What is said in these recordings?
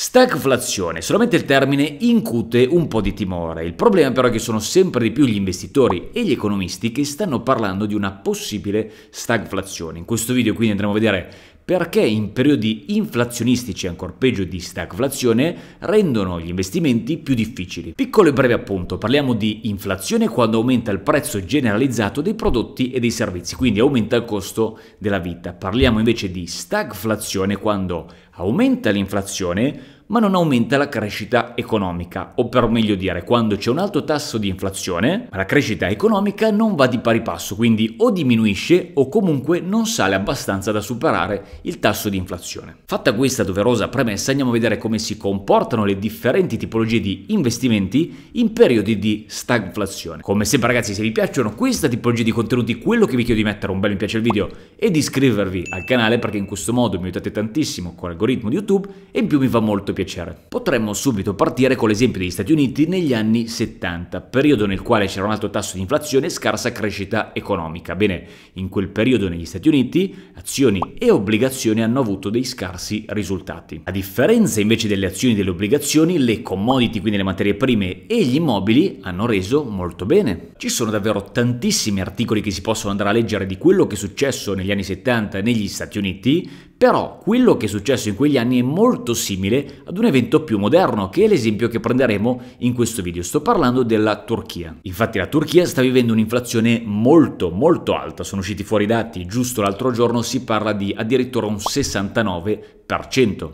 Stagflazione, solamente il termine incute un po' di timore, il problema però è che sono sempre di più gli investitori e gli economisti che stanno parlando di una possibile stagflazione. In questo video quindi andremo a vedere perché in periodi inflazionistici, ancora peggio di stagflazione, rendono gli investimenti più difficili. Piccolo e breve appunto, parliamo di inflazione quando aumenta il prezzo generalizzato dei prodotti e dei servizi, quindi aumenta il costo della vita. Parliamo invece di stagflazione quando aumenta l'inflazione, ma non aumenta la crescita economica, o per meglio dire, quando c'è un alto tasso di inflazione, la crescita economica non va di pari passo, quindi o diminuisce o comunque non sale abbastanza da superare il tasso di inflazione. Fatta questa doverosa premessa, andiamo a vedere come si comportano le differenti tipologie di investimenti in periodi di stagflazione. Come sempre ragazzi, se vi piacciono questa tipologia di contenuti, quello che vi chiedo di mettere un bel mi piace al video e di iscrivervi al canale perché in questo modo mi aiutate tantissimo con l'algoritmo di YouTube e in più mi fa molto piacere piacere. Potremmo subito partire con l'esempio degli Stati Uniti negli anni 70, periodo nel quale c'era un alto tasso di inflazione e scarsa crescita economica. Bene, in quel periodo negli Stati Uniti azioni e obbligazioni hanno avuto dei scarsi risultati. A differenza invece delle azioni e delle obbligazioni, le commodity, quindi le materie prime e gli immobili hanno reso molto bene. Ci sono davvero tantissimi articoli che si possono andare a leggere di quello che è successo negli anni 70 negli Stati Uniti, però quello che è successo in quegli anni è molto simile ad un evento più moderno, che è l'esempio che prenderemo in questo video. Sto parlando della Turchia. Infatti la Turchia sta vivendo un'inflazione molto molto alta, sono usciti fuori i dati, giusto l'altro giorno si parla di addirittura un 69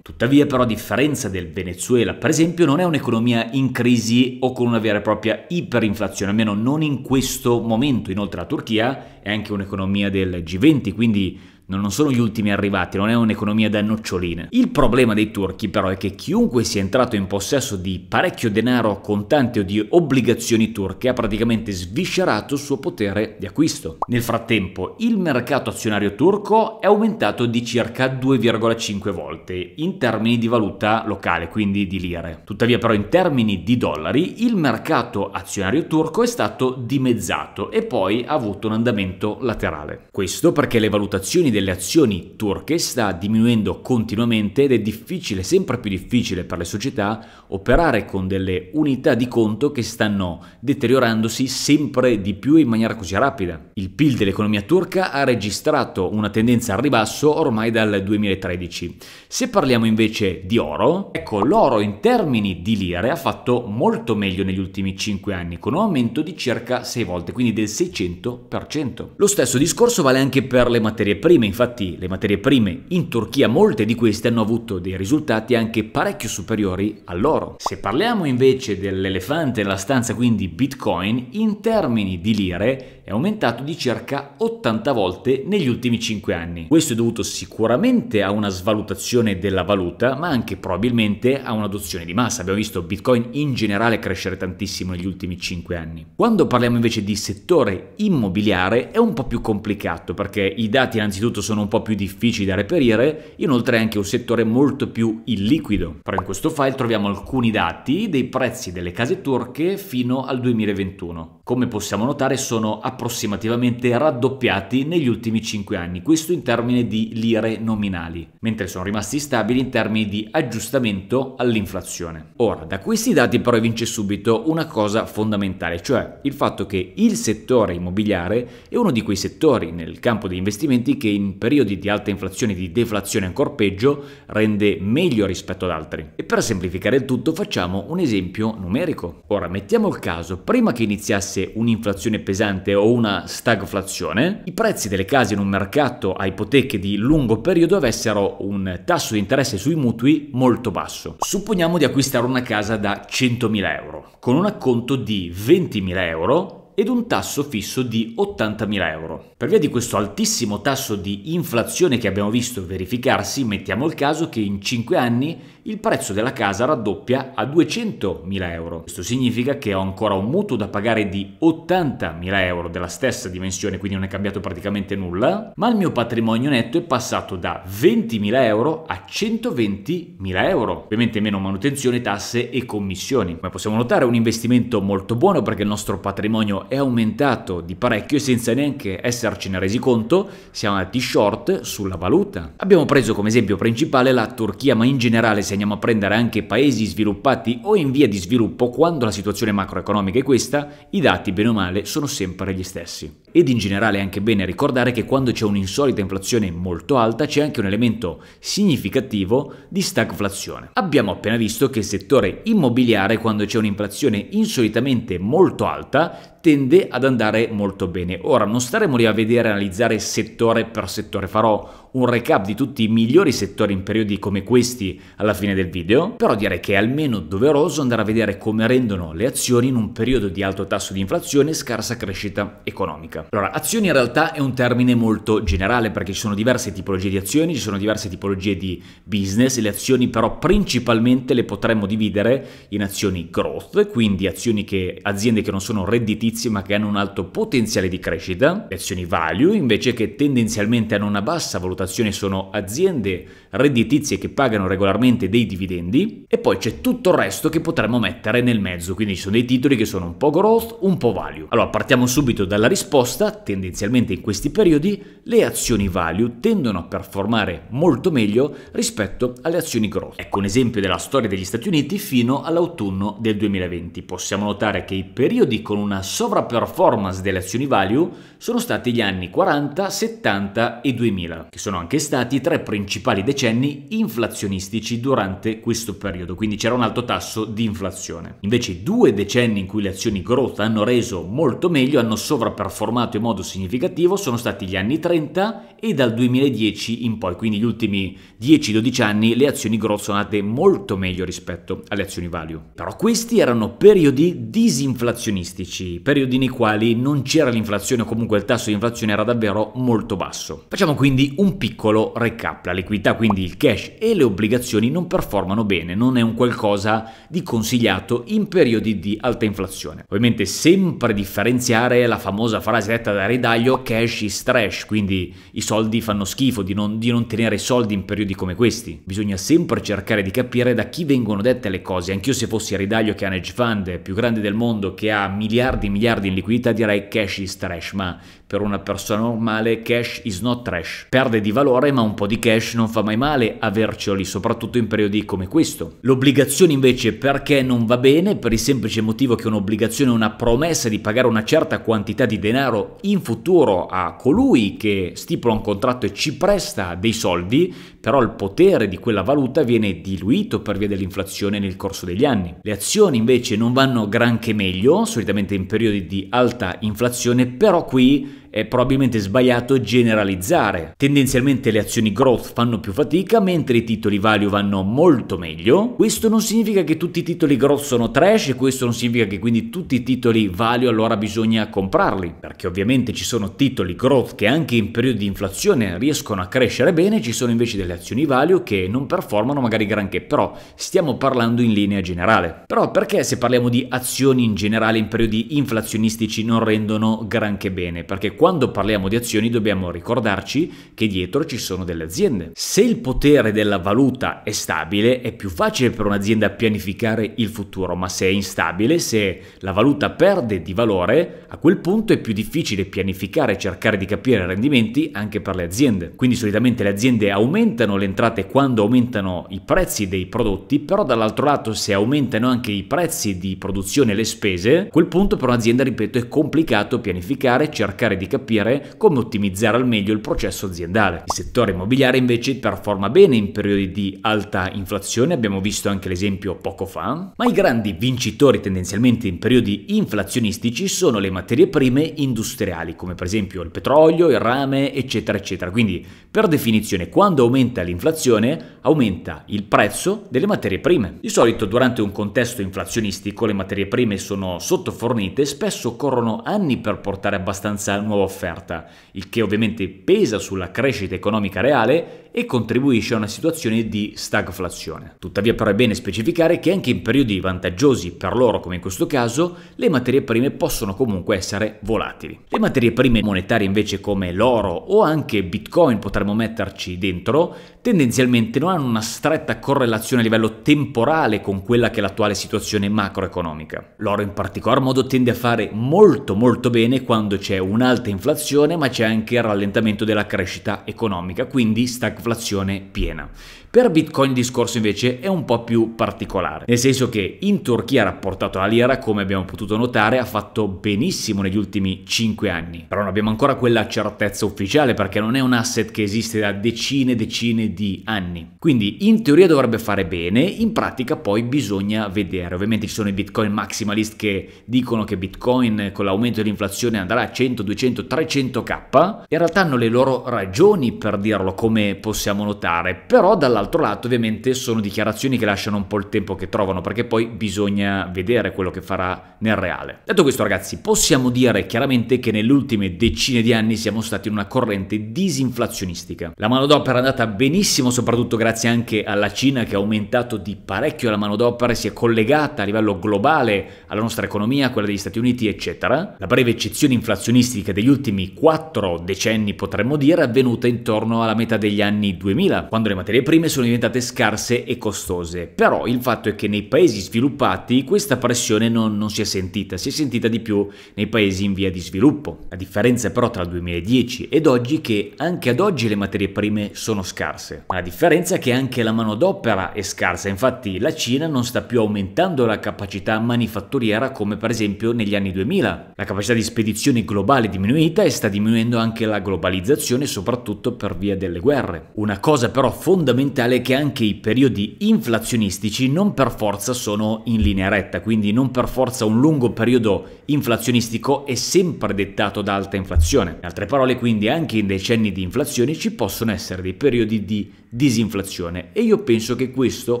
Tuttavia però a differenza del Venezuela per esempio non è un'economia in crisi o con una vera e propria iperinflazione, almeno non in questo momento. Inoltre la Turchia è anche un'economia del G20, quindi non sono gli ultimi arrivati, non è un'economia da noccioline. Il problema dei turchi però è che chiunque sia entrato in possesso di parecchio denaro contante o di obbligazioni turche ha praticamente sviscerato il suo potere di acquisto. Nel frattempo il mercato azionario turco è aumentato di circa 2,5 volte in termini di valuta locale, quindi di lire. Tuttavia però in termini di dollari il mercato azionario turco è stato dimezzato e poi ha avuto un andamento laterale. Questo perché le valutazioni delle azioni turche sta diminuendo continuamente ed è difficile, sempre più difficile per le società operare con delle unità di conto che stanno deteriorandosi sempre di più in maniera così rapida. Il PIL dell'economia turca ha registrato una tendenza al ribasso ormai dal 2013. Se parliamo invece di oro, ecco l'oro in termini di lire ha fatto molto meglio negli ultimi 5 anni con un aumento di circa 6 volte, quindi del 600%. Lo stesso discorso vale anche per le materie prime infatti le materie prime in Turchia, molte di queste hanno avuto dei risultati anche parecchio superiori all'oro. Se parliamo invece dell'elefante nella stanza, quindi Bitcoin, in termini di lire, è aumentato di circa 80 volte negli ultimi 5 anni. Questo è dovuto sicuramente a una svalutazione della valuta, ma anche probabilmente a un'adozione di massa. Abbiamo visto Bitcoin in generale crescere tantissimo negli ultimi 5 anni. Quando parliamo invece di settore immobiliare è un po' più complicato perché i dati innanzitutto sono un po' più difficili da reperire, inoltre è anche un settore molto più illiquido. Però in questo file troviamo alcuni dati dei prezzi delle case turche fino al 2021. Come possiamo notare sono appena approssimativamente raddoppiati negli ultimi 5 anni, questo in termini di lire nominali, mentre sono rimasti stabili in termini di aggiustamento all'inflazione. Ora, da questi dati però vince subito una cosa fondamentale, cioè il fatto che il settore immobiliare è uno di quei settori nel campo degli investimenti che in periodi di alta inflazione e di deflazione ancora peggio rende meglio rispetto ad altri. E per semplificare il tutto facciamo un esempio numerico. Ora, mettiamo il caso, prima che iniziasse un'inflazione pesante o una stagflazione, i prezzi delle case in un mercato a ipoteche di lungo periodo avessero un tasso di interesse sui mutui molto basso. Supponiamo di acquistare una casa da 100.000 euro, con un acconto di 20.000 euro ed un tasso fisso di 80.000 euro. Per via di questo altissimo tasso di inflazione che abbiamo visto verificarsi, mettiamo il caso che in 5 anni il prezzo della casa raddoppia a 200.000 euro. Questo significa che ho ancora un mutuo da pagare di 80.000 euro della stessa dimensione, quindi non è cambiato praticamente nulla, ma il mio patrimonio netto è passato da 20.000 euro a 120.000 euro. Ovviamente meno manutenzione, tasse e commissioni. Come possiamo notare è un investimento molto buono perché il nostro patrimonio è aumentato di parecchio e senza neanche essercene resi conto siamo andati short sulla valuta. Abbiamo preso come esempio principale la Turchia ma in generale se andiamo a prendere anche paesi sviluppati o in via di sviluppo, quando la situazione macroeconomica è questa, i dati bene o male sono sempre gli stessi. Ed in generale è anche bene ricordare che quando c'è un'insolita inflazione molto alta c'è anche un elemento significativo di stagflazione. Abbiamo appena visto che il settore immobiliare quando c'è un'inflazione insolitamente molto alta tende ad andare molto bene. Ora non staremo lì a vedere e analizzare settore per settore, farò un recap di tutti i migliori settori in periodi come questi alla fine del video, però direi che è almeno doveroso andare a vedere come rendono le azioni in un periodo di alto tasso di inflazione e scarsa crescita economica classica. Allora, azioni in realtà è un termine molto generale perché ci sono diverse tipologie di azioni, ci sono diverse tipologie di business, le azioni però principalmente le potremmo dividere in azioni growth, quindi azioni che aziende che non sono redditizie ma che hanno un alto potenziale di crescita, le azioni value invece che tendenzialmente hanno una bassa valutazione sono aziende redditizie che pagano regolarmente dei dividendi e poi c'è tutto il resto che potremmo mettere nel mezzo, quindi ci sono dei titoli che sono un po' growth, un po' value. Allora partiamo subito dalla risposta opposta, tendenzialmente in questi periodi le azioni value tendono a performare molto meglio rispetto alle azioni growth. Ecco un esempio della storia degli Stati Uniti fino all'autunno del 2020. Possiamo notare che i periodi con una sovraperformance delle azioni value sono stati gli anni 40, 70 e 2000, che sono anche stati i tre principali decenni inflazionistici durante questo periodo, quindi c'era un alto tasso di inflazione. Invece i due decenni in cui le azioni growth hanno reso molto meglio hanno sovraperformato trasformato in modo significativo sono stati gli anni 30 e dal 2010 in poi, quindi gli ultimi 10-12 anni le azioni growth sono andate molto meglio rispetto alle azioni value. Però questi erano periodi disinflazionistici, periodi nei quali non c'era l'inflazione o comunque il tasso di inflazione era davvero molto basso. Facciamo quindi un piccolo recap, la liquidità, quindi il cash e le obbligazioni non performano bene, non è un qualcosa di consigliato in periodi di alta inflazione. Ovviamente sempre differenziare la famosa frase caselletta da ridaglio cash is trash, quindi i soldi fanno schifo, di non, di non tenere soldi in periodi come questi. Bisogna sempre cercare di capire da chi vengono dette le cose. Anch'io se fossi a ridaglio che ha un hedge fund più grande del mondo, che ha miliardi e miliardi in liquidità, direi cash is trash, ma per una persona normale cash is not trash. Perde di valore ma un po' di cash non fa mai male averceli, soprattutto in periodi come questo. L'obbligazione invece perché non va bene? Per il semplice motivo che un'obbligazione è una promessa di pagare una certa quantità di denaro in futuro a colui che stipula un contratto e ci presta dei soldi però il potere di quella valuta viene diluito per via dell'inflazione nel corso degli anni. Le azioni invece non vanno granché meglio, solitamente in periodi di alta inflazione, però qui è probabilmente sbagliato generalizzare. Tendenzialmente le azioni growth fanno più fatica, mentre i titoli value vanno molto meglio. Questo non significa che tutti i titoli growth sono trash e questo non significa che quindi tutti i titoli value allora bisogna comprarli, perché ovviamente ci sono titoli growth che anche in periodi di inflazione riescono a crescere bene, ci sono invece delle azioni value che non performano magari granché, però stiamo parlando in linea generale. Però perché se parliamo di azioni in generale in periodi inflazionistici non rendono granché bene? Perché quando quando parliamo di azioni dobbiamo ricordarci che dietro ci sono delle aziende. Se il potere della valuta è stabile, è più facile per un'azienda pianificare il futuro, ma se è instabile, se la valuta perde di valore, a quel punto è più difficile pianificare e cercare di capire i rendimenti anche per le aziende. Quindi solitamente le aziende aumentano le entrate quando aumentano i prezzi dei prodotti, però dall'altro lato se aumentano anche i prezzi di produzione e le spese, a quel punto per un'azienda, ripeto, è complicato pianificare, e cercare di capire come ottimizzare al meglio il processo aziendale. Il settore immobiliare invece performa bene in periodi di alta inflazione, abbiamo visto anche l'esempio poco fa, ma i grandi vincitori tendenzialmente in periodi inflazionistici sono le materie prime industriali, come per esempio il petrolio, il rame, eccetera, eccetera. Quindi, per definizione, quando aumenta l'inflazione, aumenta il prezzo delle materie prime. Di solito durante un contesto inflazionistico le materie prime sono sottofornite e spesso occorrono anni per portare abbastanza nuova nuova offerta, il che ovviamente pesa sulla crescita economica reale e contribuisce a una situazione di stagflazione. Tuttavia però è bene specificare che anche in periodi vantaggiosi per loro come in questo caso, le materie prime possono comunque essere volatili. Le materie prime monetarie invece come l'oro o anche bitcoin potremmo metterci dentro, tendenzialmente non hanno una stretta correlazione a livello temporale con quella che è l'attuale situazione macroeconomica. L'oro in particolar modo tende a fare molto molto bene quando c'è un'alta inflazione ma c'è anche il rallentamento della crescita economica, quindi stagflazione inflazione piena. Per Bitcoin il discorso invece è un po' più particolare, nel senso che in Turchia rapportato alla lira, come abbiamo potuto notare, ha fatto benissimo negli ultimi 5 anni, però non abbiamo ancora quella certezza ufficiale perché non è un asset che esiste da decine e decine di anni. Quindi in teoria dovrebbe fare bene, in pratica poi bisogna vedere. Ovviamente ci sono i Bitcoin maximalist che dicono che Bitcoin con l'aumento dell'inflazione andrà a 100, 200, 300k, in realtà hanno le loro ragioni per dirlo come possiamo notare, però dalla dall'altro lato ovviamente sono dichiarazioni che lasciano un po' il tempo che trovano perché poi bisogna vedere quello che farà nel reale. Detto questo ragazzi possiamo dire chiaramente che nelle ultime decine di anni siamo stati in una corrente disinflazionistica. La manodopera è andata benissimo soprattutto grazie anche alla Cina che ha aumentato di parecchio la manodopera e si è collegata a livello globale alla nostra economia, a quella degli Stati Uniti eccetera. La breve eccezione inflazionistica degli ultimi quattro decenni potremmo dire è avvenuta intorno alla metà degli anni 2000 quando le materie prime prime sono diventate scarse e costose, però il fatto è che nei paesi sviluppati questa pressione non, non, si è sentita, si è sentita di più nei paesi in via di sviluppo. La differenza però tra il 2010 ed oggi è che anche ad oggi le materie prime sono scarse, ma la differenza è che anche la manodopera è scarsa, infatti la Cina non sta più aumentando la capacità manifatturiera come per esempio negli anni 2000. La capacità di spedizione globale è diminuita e sta diminuendo anche la globalizzazione soprattutto per via delle guerre. Una cosa però fondamentale tale che anche i periodi inflazionistici non per forza sono in linea retta, quindi non per forza un lungo periodo inflazionistico è sempre dettato da alta inflazione. In altre parole, quindi anche in decenni di inflazione ci possono essere dei periodi di disinflazione e io penso che questo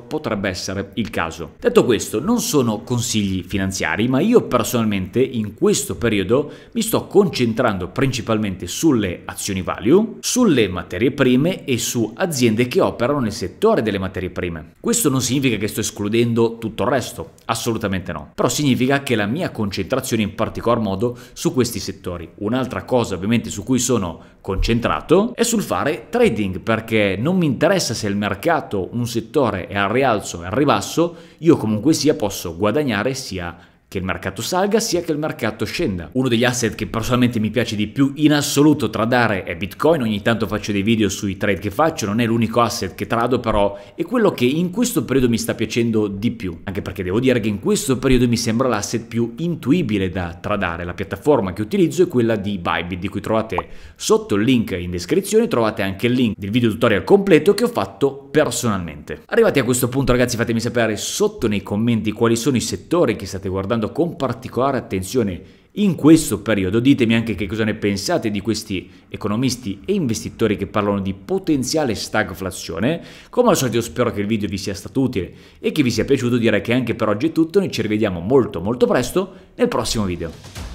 potrebbe essere il caso. Detto questo, non sono consigli finanziari, ma io personalmente in questo periodo mi sto concentrando principalmente sulle azioni value, sulle materie prime e su aziende che operano nel settore delle materie prime. Questo non significa che sto escludendo tutto il resto, assolutamente no, però significa che la mia concentrazione in particolar modo su questi settori. Un'altra cosa ovviamente su cui sono concentrato è sul fare trading perché non mi interessa se il mercato, un settore è al rialzo o al ribasso, io comunque sia posso guadagnare sia che il mercato salga sia che il mercato scenda. Uno degli asset che personalmente mi piace di più in assoluto tradare è Bitcoin, ogni tanto faccio dei video sui trade che faccio, non è l'unico asset che trado però è quello che in questo periodo mi sta piacendo di più, anche perché devo dire che in questo periodo mi sembra l'asset più intuibile da tradare, la piattaforma che utilizzo è quella di Bybit di cui trovate sotto il link in descrizione, trovate anche il link del video tutorial completo che ho fatto personalmente. Arrivati a questo punto ragazzi fatemi sapere sotto nei commenti quali sono i settori che state guardando guardando con particolare attenzione in questo periodo. Ditemi anche che cosa ne pensate di questi economisti e investitori che parlano di potenziale stagflazione. Come al solito spero che il video vi sia stato utile e che vi sia piaciuto, direi che anche per oggi è tutto, noi ci rivediamo molto molto presto nel prossimo video.